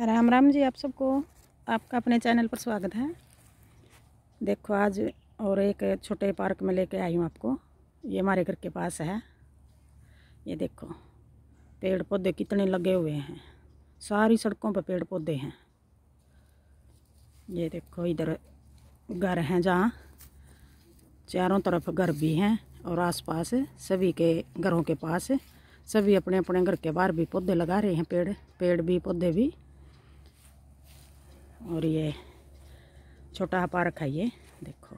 राम राम जी आप सबको आपका अपने चैनल पर स्वागत है देखो आज और एक छोटे पार्क में लेके आई हूँ आपको ये हमारे घर के पास है ये देखो पेड़ पौधे कितने लगे हुए हैं सारी सड़कों पर पेड़ पौधे हैं ये देखो इधर घर हैं जहाँ चारों तरफ घर भी हैं और आसपास सभी के घरों के पास सभी अपने अपने घर के बाहर भी पौधे लगा रहे हैं पेड़ पेड़ भी पौधे भी और ये छोटा पार्क है ये देखो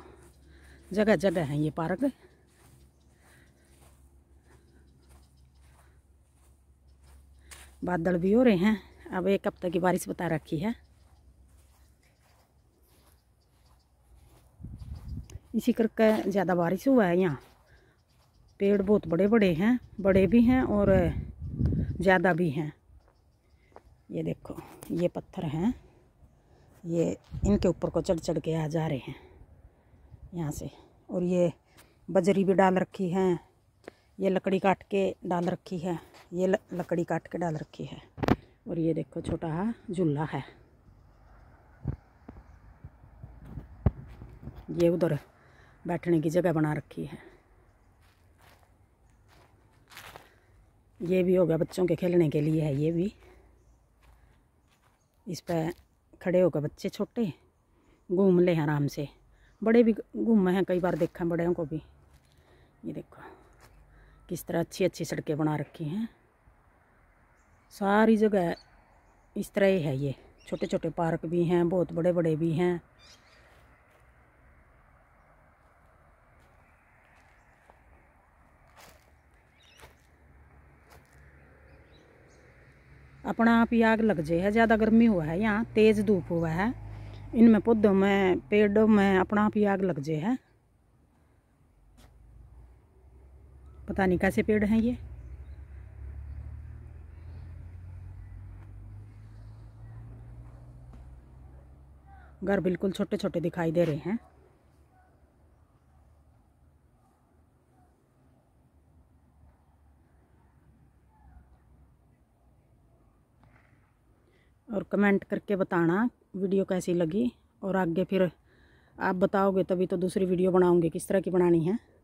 जगह जगह है ये पार्क बादल भी हो रहे हैं अब एक हफ्ते की बारिश बता रखी है इसी करके ज़्यादा बारिश हुआ है यहाँ पेड़ बहुत बड़े बड़े हैं बड़े भी हैं और ज़्यादा भी हैं ये देखो ये पत्थर हैं ये इनके ऊपर को चढ़ चढ़ के आ जा रहे हैं यहाँ से और ये बजरी भी डाल रखी है ये लकड़ी काट के डाल रखी है ये लकड़ी काट के डाल रखी है और ये देखो छोटा झूला है ये उधर बैठने की जगह बना रखी है ये भी हो गया बच्चों के खेलने के लिए है ये भी इस पर खड़े होकर बच्चे छोटे घूम ले आराम से बड़े भी घूमे हैं कई बार देखा है बड़े को भी ये देखो किस तरह अच्छी अच्छी सड़कें बना रखी हैं सारी जगह इस तरह ही है ये छोटे छोटे पार्क भी हैं बहुत बड़े बड़े भी हैं अपना आप ही आग लग जाए है ज़्यादा गर्मी हुआ है यहाँ तेज़ धूप हुआ है इनमें पौधों में पेड़ों में अपना आप ही आग लग जाए है पता नहीं कैसे पेड़ हैं ये घर बिल्कुल छोटे छोटे दिखाई दे रहे हैं और कमेंट करके बताना वीडियो कैसी लगी और आगे फिर आप बताओगे तभी तो दूसरी वीडियो बनाऊंगी किस तरह की बनानी है